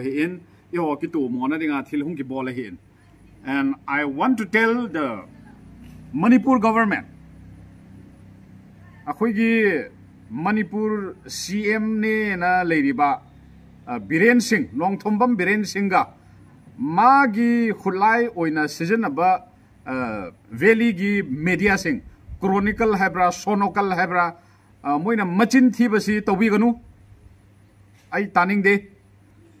he in yo mo na dinga thil hung ki bol he in and i want to tell the manipur government akhoi gi manipur cm ne na leri ba biren singh longthombam biren singh ga ma gi khulai oina season ba veli gi media singh chronicle hebra sonokal hebra moina machin thi basi tobi ganu ai taning de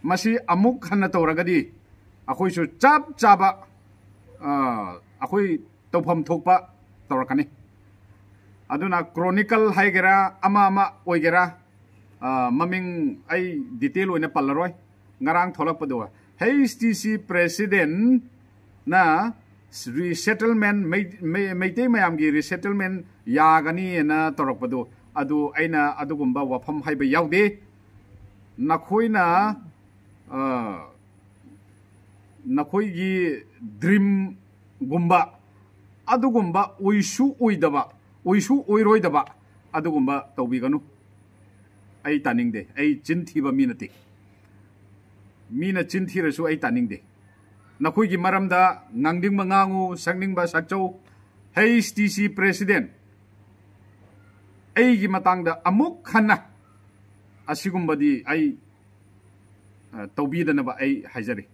ꯃꯁꯤ ꯑꯃꯨꯛ ꯍꯟꯅ ꯇꯧꯔꯒꯗꯤ ꯑꯩꯈꯣꯏꯁꯨ ꯆꯞ ꯆꯥꯕ ꯑꯩꯈꯣꯏ ꯇꯧꯐꯝ ꯊꯣꯛꯄ ꯇꯧꯔꯛꯀꯅꯤ ꯑꯗꯨꯅ ꯀ꯭ꯔꯣꯅꯤꯀꯜ ꯍꯥꯏꯒꯦꯔꯥ ꯑꯃ ꯑꯃ ꯑꯣꯏꯒꯦꯔꯥ ꯃꯃꯤꯡ ꯑꯩ ꯗꯤꯇꯦꯜ ꯑꯣꯏꯅ ꯄꯜꯂꯔꯣꯏ ngarang tholak padwa HTC president na resettlement meitei mayam gi resettlement yagani na torak padu adu aina adugumba wafam haiba yaude nakhoi na ꯅꯈꯣꯏꯒꯤ ꯗ꯭ꯔꯤꯝ ꯒꯨꯝꯕ ꯑꯗꯨꯒꯨꯝꯕ ꯑꯣꯏꯁꯨ ꯑꯣꯏꯗꯕ ꯑꯣꯏꯁꯨ ꯑꯣꯏꯔꯣꯏꯗꯕ ꯑꯗꯨꯒꯨꯝꯕ ꯇꯧꯕꯤꯒꯅꯨ ꯑꯩ ꯇꯥꯅꯤꯡꯗꯦ ꯑꯩ ꯆꯤꯟꯊꯤꯕ ꯃꯤ ꯅꯠꯇꯦ ꯃꯤꯅ ꯆꯤꯟꯊꯤꯔꯁꯨ ꯑꯩ ꯇꯥꯅꯤꯡꯗꯦ ꯅꯈꯣꯏꯒꯤ ꯃꯔꯝꯗ ꯉꯥꯡꯅꯤꯡꯕ ꯉꯥꯡꯉꯨ ꯁꯛꯅꯤꯡꯕ ꯁꯛꯆꯧ ꯍꯩꯁ ꯇꯤ ꯁꯤ ꯄ꯭ꯔꯁꯤꯗꯦꯟ ꯑꯩꯒꯤ ꯃꯇꯥꯡꯗ ꯑꯃꯨꯛ ꯍꯟꯅ ꯑꯁꯤꯒꯨꯝꯕꯗꯤ ꯑꯩ Uh, tawbidana ai haijari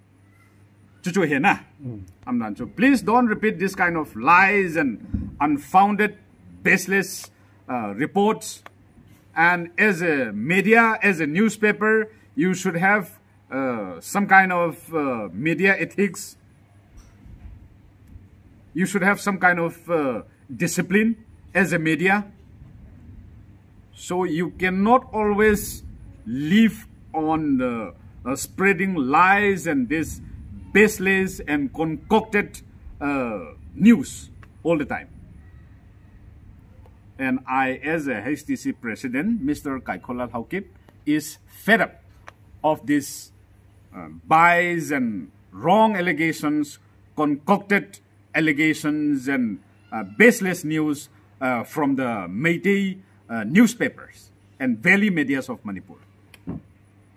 chuchu hmm. please don't repeat this kind of lies and unfounded baseless uh, reports and as a media as a newspaper you should have uh, some kind of uh, media ethics you should have some kind of uh, discipline as a media so you cannot always live on the uh, spreading lies and this baseless and concocted uh, news all the time. And I, as a HTC president, Mr. Kaikolal Haukip, is fed up of this uh, and wrong allegations, concocted allegations, and uh, baseless news uh, from the Meitei uh, newspapers and valley medias of Manipur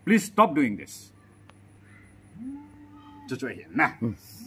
please stop doing this. Just right here. Nah. Hmm.